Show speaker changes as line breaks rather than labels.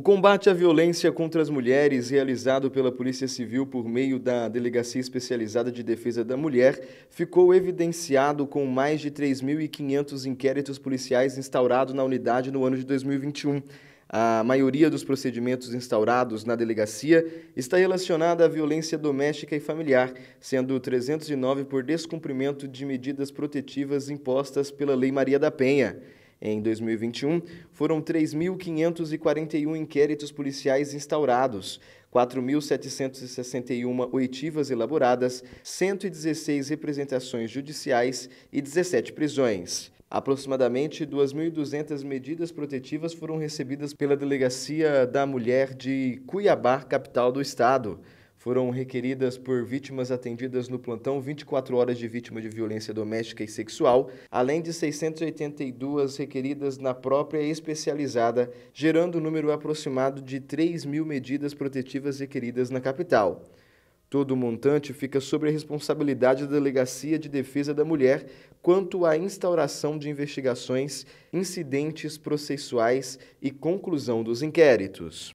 O combate à violência contra as mulheres, realizado pela Polícia Civil por meio da Delegacia Especializada de Defesa da Mulher, ficou evidenciado com mais de 3.500 inquéritos policiais instaurados na unidade no ano de 2021. A maioria dos procedimentos instaurados na delegacia está relacionada à violência doméstica e familiar, sendo 309 por descumprimento de medidas protetivas impostas pela Lei Maria da Penha. Em 2021, foram 3.541 inquéritos policiais instaurados, 4.761 oitivas elaboradas, 116 representações judiciais e 17 prisões. Aproximadamente 2.200 medidas protetivas foram recebidas pela Delegacia da Mulher de Cuiabá, capital do estado. Foram requeridas por vítimas atendidas no plantão 24 horas de vítima de violência doméstica e sexual, além de 682 requeridas na própria especializada, gerando o um número aproximado de 3 mil medidas protetivas requeridas na capital. Todo o montante fica sobre a responsabilidade da Delegacia de Defesa da Mulher quanto à instauração de investigações, incidentes processuais e conclusão dos inquéritos.